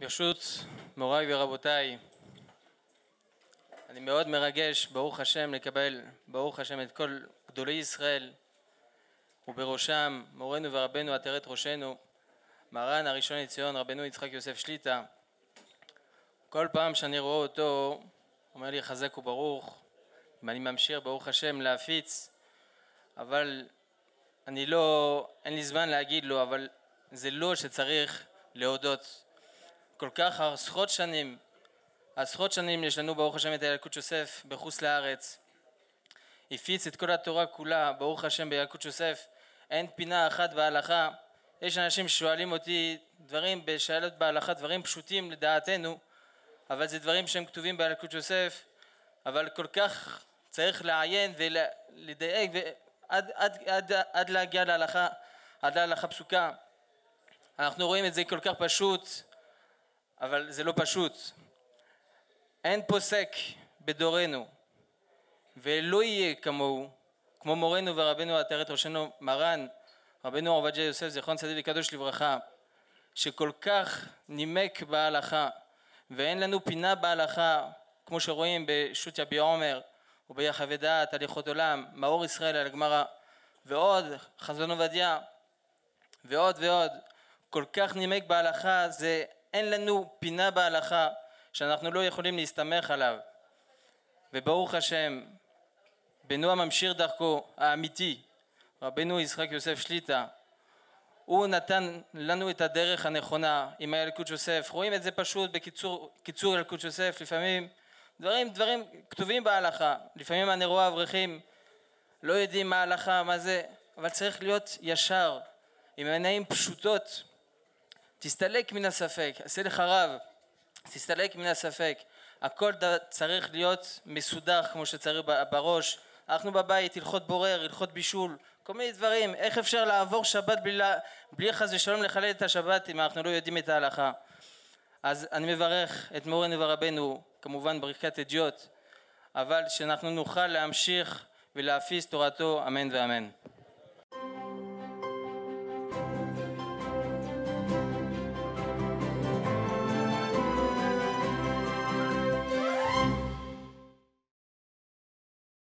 ברשות מוריי ורבותיי, אני מאוד מרגש, ברוך השם, לקבל, ברוך השם, את כל גדולי ישראל, ובראשם מורנו ורבנו עטרת ראשנו, מרן הראשון לציון, רבנו יצחק יוסף שליטא. כל פעם שאני רואה אותו, אומר לי חזק וברוך, אם אני ממשיך, ברוך השם, להפיץ, אבל אני לא, אין לי זמן להגיד לו, אבל זה לא שצריך להודות. כל כך עשרות שנים, עשרות שנים יש לנו ברוך השם את הילקוט יוסף בחוץ לארץ. הפיץ את כל התורה כולה, ברוך השם בילקוט יוסף. אין פינה אחת בהלכה. יש אנשים ששואלים אותי דברים בשאלות בהלכה, דברים פשוטים לדעתנו, אבל זה דברים שהם כתובים בילקוט יוסף, אבל כל כך צריך לעיין ולדייק עד, עד, עד, עד להגיע להלכה, עד להלכה פסוקה. אנחנו רואים את זה כל כך פשוט, אבל זה לא פשוט. אין פוסק בדורנו, ולא יהיה כמוהו, כמו מורנו ורבנו עטרת ראשנו מרן, רבנו עובדיה יוסף זיכרון צדיק וקדוש לברכה, שכל כך נימק בהלכה, ואין לנו פינה בהלכה, כמו שרואים בשו"ת יביע עומר, וביחווה דעת, הליכות עולם, מאור ישראל על הגמרא, ועוד, חזון עובדיה, ועוד ועוד. כל כך נימק בהלכה, זה אין לנו פינה בהלכה שאנחנו לא יכולים להסתמך עליו. וברוך השם, בנו הממשיר דרכו, האמיתי, רבנו יצחק יוסף שליטא, הוא נתן לנו את הדרך הנכונה עם הילקוט יוסף, רואים את זה פשוט בקיצור ילקוט יוסף, לפעמים דברים, דברים כתובים בהלכה. לפעמים אני רואה אברכים לא יודעים מה ההלכה, מה זה, אבל צריך להיות ישר, עם עיניים פשוטות. תסתלק מן הספק, עשה לך רב, תסתלק מן הספק. הכל צריך להיות מסודר כמו שצריך בראש. אנחנו בבית, הלכות בורר, הלכות בישול, כל מיני דברים. איך אפשר לעבור שבת בלי, בלי חס ושלום לחלל את השבת אם אנחנו לא יודעים את ההלכה? אז אני מברך את מורנו ורבנו כמובן ברכת אדיוט, אבל שאנחנו נוכל להמשיך ולהפיס תורתו אמן ואמן.